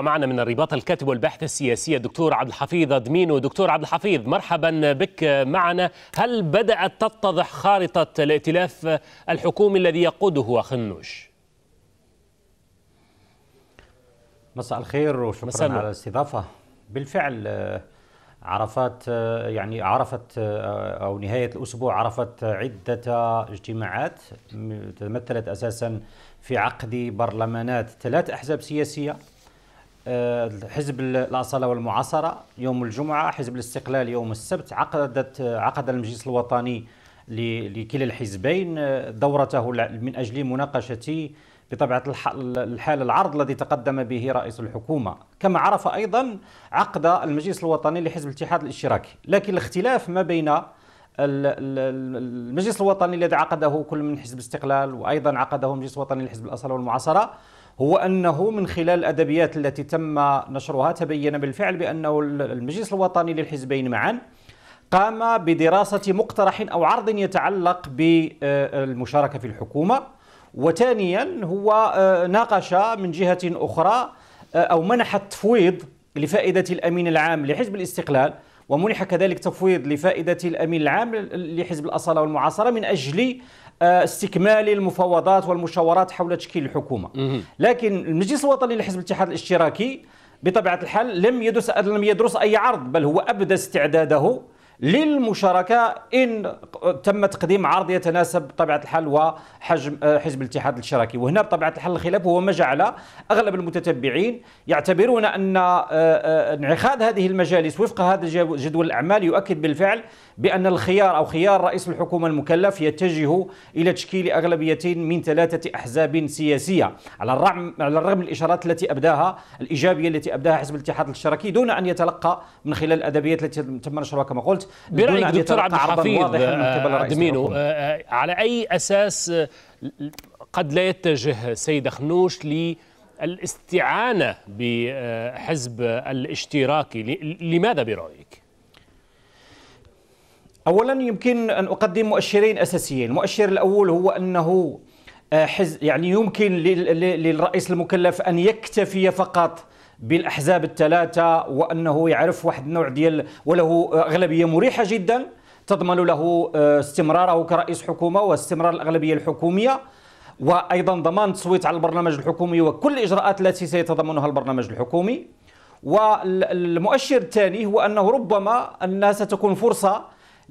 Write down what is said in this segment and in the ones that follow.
معنا من الرباط الكاتب والباحث السياسي الدكتور عبد الحفيظ ادمينو دكتور عبد الحفيظ مرحبا بك معنا هل بدأت تتضح خارطة الائتلاف الحكومي الذي يقوده خنوش مساء الخير وشكرا مساء على الاستضافة بالفعل آه، عرفت آه، يعني عرفت آه، أو نهاية الأسبوع عرفت عدة اجتماعات تمثلت أساسا في عقد برلمانات ثلاث أحزاب سياسية آه، حزب الاصاله والمعاصرة يوم الجمعة حزب الاستقلال يوم السبت عقدت عقد المجلس الوطني لكلا الحزبين آه، دورته من أجل مناقشة بطبيعة الحال العرض الذي تقدم به رئيس الحكومة كما عرف أيضا عقد المجلس الوطني لحزب الاتحاد الاشتراكي لكن الاختلاف ما بين المجلس الوطني الذي عقده كل من حزب الاستقلال وأيضا عقده المجلس الوطني لحزب الأصالة والمعاصرة هو أنه من خلال الأدبيات التي تم نشرها تبين بالفعل بأنه المجلس الوطني للحزبين معا قام بدراسة مقترح أو عرض يتعلق بالمشاركة في الحكومة وثانيا هو آه، ناقش من جهة أخرى آه، أو منح التفويض لفائدة الأمين العام لحزب الاستقلال ومنح كذلك تفويض لفائدة الأمين العام لحزب الأصالة والمعاصرة من أجل آه، استكمال المفاوضات والمشاورات حول تشكيل الحكومه لكن المجلس الوطني لحزب الاتحاد الاشتراكي بطبيعه الحال لم يدرس لم يدرس اي عرض بل هو ابدى استعداده للمشاركة إن تم تقديم عرض يتناسب بطبيعة الحال وحجم آه، حزب الاتحاد الاشتراكي وهنا بطبيعة الحال الخلاف هو ما جعل أغلب المتتبعين يعتبرون أن آه، آه، انعقاد هذه المجالس وفق هذا جدول الأعمال يؤكد بالفعل بأن الخيار أو خيار رئيس الحكومة المكلف يتجه إلى تشكيل أغلبيتين من ثلاثة أحزاب سياسية على الرغم على الرغم من الإشارات التي أبداها الإيجابية التي أبداها حزب الاتحاد الاشتراكي دون أن يتلقى من خلال الأدبيات التي تم نشرها كما قلت برايك دكتور عبد الحفيظ آه، ادمينو آه، على اي اساس آه، قد لا يتجه سيد خنوش للاستعانه بحزب الاشتراكي لماذا برايك؟ اولا يمكن ان اقدم مؤشرين اساسيين، المؤشر الاول هو انه حز يعني يمكن للرئيس المكلف ان يكتفي فقط بالاحزاب الثلاثه وانه يعرف واحد النوع ديال وله اغلبيه مريحه جدا تضمن له آه، استمراره كرئيس حكومه واستمرار الاغلبيه الحكوميه وايضا ضمان التصويت على البرنامج الحكومي وكل الاجراءات التي سيتضمنها البرنامج الحكومي والمؤشر الثاني هو انه ربما انها ستكون فرصه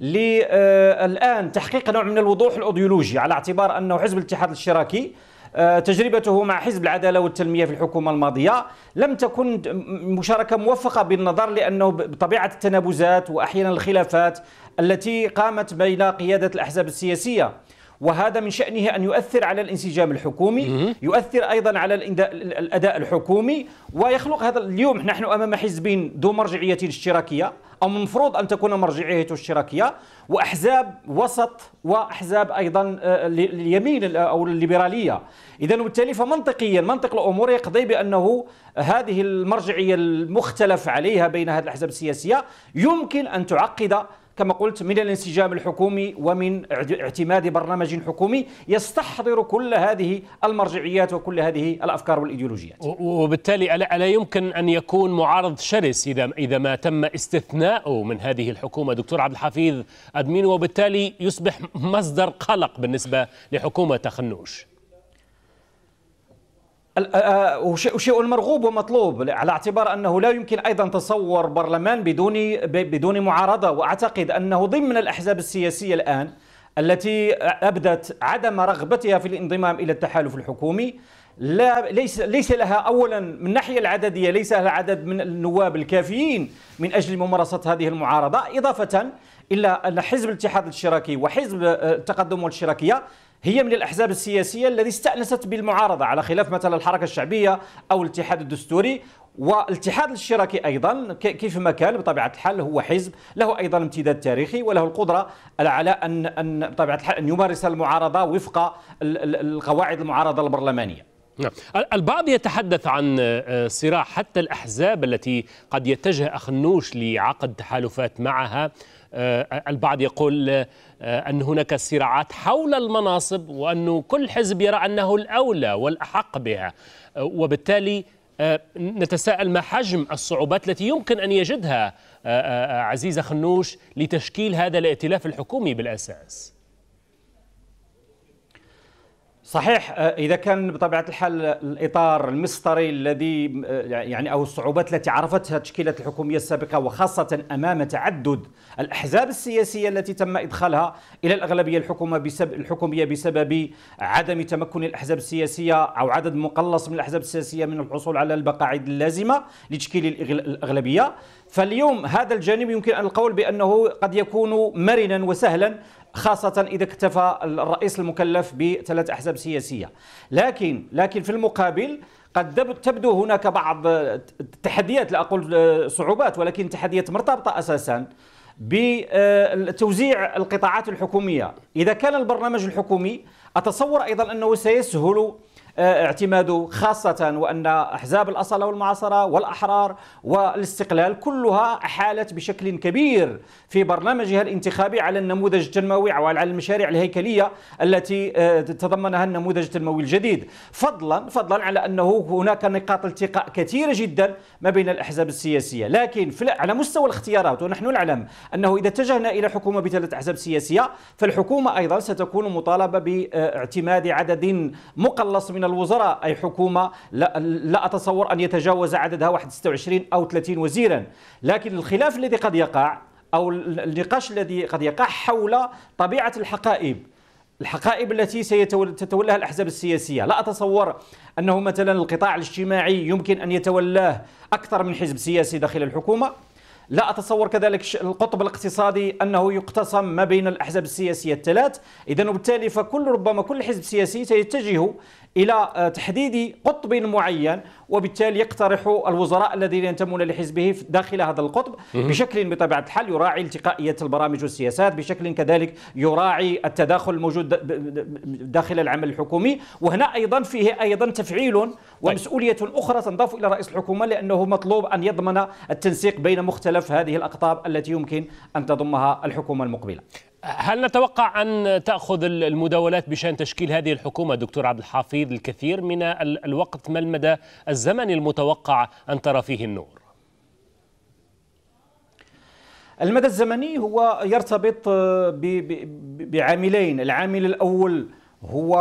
آه، الان تحقيق نوع من الوضوح الايديولوجي على اعتبار انه حزب الاتحاد الاشتراكي آه، تجربته مع حزب العداله والتنميه في الحكومه الماضيه لم تكن مشاركه موفقه بالنظر لانه بطبيعه التنابزات واحيانا الخلافات التي قامت بين قياده الاحزاب السياسيه وهذا من شأنه أن يؤثر على الانسجام الحكومي يؤثر أيضا على الأداء الحكومي ويخلق هذا اليوم نحن أمام حزبين ذو مرجعية اشتراكية أو المفروض أن تكون مرجعيته الاشتراكية وأحزاب وسط وأحزاب أيضا اليمين آه، أو الليبرالية إذا وبالتالي فمنطقيا منطق الأمور يقضي بأنه هذه المرجعية المختلف عليها بين هذه الأحزاب السياسية يمكن أن تعقد كما قلت من الانسجام الحكومي ومن اعتماد برنامج حكومي يستحضر كل هذه المرجعيات وكل هذه الافكار والايديولوجيات. وبالتالي الا يمكن ان يكون معارض شرس اذا اذا ما تم استثناؤه من هذه الحكومه دكتور عبد الحفيظ ادمين وبالتالي يصبح مصدر قلق بالنسبه لحكومه تخنوش. وشيء مرغوب ومطلوب على اعتبار انه لا يمكن ايضا تصور برلمان بدون بدون معارضه واعتقد انه ضمن الاحزاب السياسيه الان التي ابدت عدم رغبتها في الانضمام الى التحالف الحكومي لا ليس ليس لها اولا من الناحيه العدديه ليس لها عدد من النواب الكافيين من اجل ممارسه هذه المعارضه اضافه الى ان حزب الاتحاد الاشتراكي وحزب آه، التقدم والاشتراكيه هي من الأحزاب السياسية التي استأنست بالمعارضة على خلاف مثلا الحركة الشعبية أو الاتحاد الدستوري والاتحاد الاشتراكي ايضا كيف ما كان بطبيعه الحال هو حزب له ايضا امتداد تاريخي وله القدره على ان ان بطبيعه الحال ان يمارس المعارضه وفق القواعد المعارضه البرلمانيه نعم. البعض يتحدث عن آه، آه، صراع حتى الأحزاب التي قد يتجه أخنوش لعقد تحالفات معها آه، البعض يقول أن هناك صراعات حول المناصب وأن كل حزب يرى أنه الأولى والأحق بها وبالتالي نتساءل ما حجم الصعوبات التي يمكن أن يجدها عزيزة خنوش لتشكيل هذا الائتلاف الحكومي بالأساس صحيح آه، اذا كان بطبيعه الحال الاطار المسطري الذي آه، يعني او الصعوبات التي عرفتها التشكيلات الحكوميه السابقه وخاصه امام تعدد الاحزاب السياسيه التي تم ادخالها الى الاغلبيه الحكومه بسب الحكوميه بسبب عدم تمكن الاحزاب السياسيه او عدد مقلص من الاحزاب السياسيه من الحصول على البقاعد اللازمه لتشكيل الاغلبيه فاليوم هذا الجانب يمكن القول بانه قد يكون مرنا وسهلا خاصة إذا اكتفى الرئيس المكلف بثلاث أحزاب سياسية لكن لكن في المقابل قد تبدو هناك بعض التحديات لا أقول صعوبات ولكن تحديات مرتبطة أساسا بتوزيع القطاعات الحكومية إذا كان البرنامج الحكومي أتصور أيضا أنه سيسهل آه، اعتماده خاصة وأن أحزاب الأصل والمعاصرة والأحرار والاستقلال كلها أحالت بشكل كبير في برنامجها الانتخابي على النموذج التنموي وعلى المشاريع الهيكلية التي آه، تضمنها النموذج التنموي الجديد فضلا فضلا على أنه هناك نقاط التقاء كثيرة جدا ما بين الأحزاب السياسية لكن على مستوى الاختيارات ونحن نعلم أنه إذا اتجهنا إلى حكومة بثلاث أحزاب سياسية فالحكومة أيضا ستكون مطالبة باعتماد عدد مقلص من من الوزراء أي حكومة لا, لا أتصور أن يتجاوز عددها 26 أو 30 وزيرا لكن الخلاف الذي قد يقع أو النقاش الذي قد يقع حول طبيعة الحقائب الحقائب التي سيتولاها الأحزاب السياسية لا أتصور أنه مثلا القطاع الاجتماعي يمكن أن يتولاه أكثر من حزب سياسي داخل الحكومة لا أتصور كذلك القطب الاقتصادي أنه يقتسم ما بين الأحزاب السياسية الثلاث إذا وبالتالي فكل ربما كل حزب سياسي سيتجه إلى آه، تحديد قطب معين وبالتالي يقترح الوزراء الذين ينتمون لحزبه داخل هذا القطب بشكل بطبيعة الحال يراعي التقائية البرامج والسياسات بشكل كذلك يراعي التداخل الموجود داخل العمل الحكومي وهنا أيضا فيه أيضا تفعيل طيب. ومسؤولية أخرى تنضاف إلى رئيس الحكومة لأنه مطلوب أن يضمن التنسيق بين مختلف هذه الأقطاب التي يمكن أن تضمها الحكومة المقبلة هل نتوقع أن تأخذ المداولات بشأن تشكيل هذه الحكومة دكتور عبد الحفيظ الكثير من الوقت ما المدى الزمني المتوقع أن ترى فيه النور؟ المدى الزمني هو يرتبط آه، بعاملين العامل الأول هو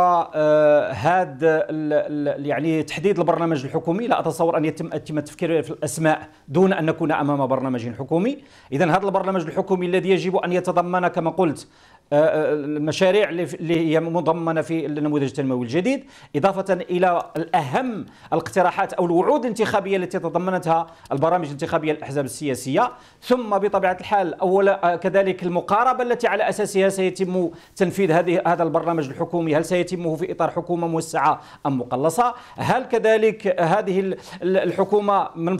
هذا آه، يعني تحديد البرنامج الحكومي لا اتصور ان يتم يتم التفكير في الاسماء دون ان نكون امام برنامج حكومي اذا هذا البرنامج الحكومي الذي يجب ان يتضمن كما قلت آه، آه، المشاريع اللي هي مضمنه في النموذج التنموي الجديد اضافه الى الاهم الاقتراحات او الوعود الانتخابيه التي تضمنتها البرامج الانتخابيه للاحزاب السياسيه ثم بطبيعه الحال اولا آه، كذلك المقاربه التي على اساسها سيتم تنفيذ هذه هذا البرنامج الحكومي هل سيتمه في اطار حكومه موسعه ام مقلصه هل كذلك هذه الحكومه من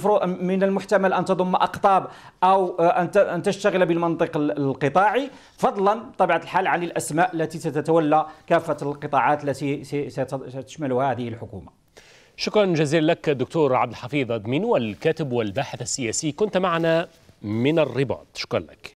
من المحتمل ان تضم اقطاب او ان تشتغل بالمنطق القطاعي فضلا طبعا الحال عن الاسماء التي ستتولى كافه القطاعات التي ستشملها هذه الحكومه. شكرا جزيلا لك دكتور عبد الحفيظ ادمين والكاتب والباحث السياسي كنت معنا من الرباط شكرا لك.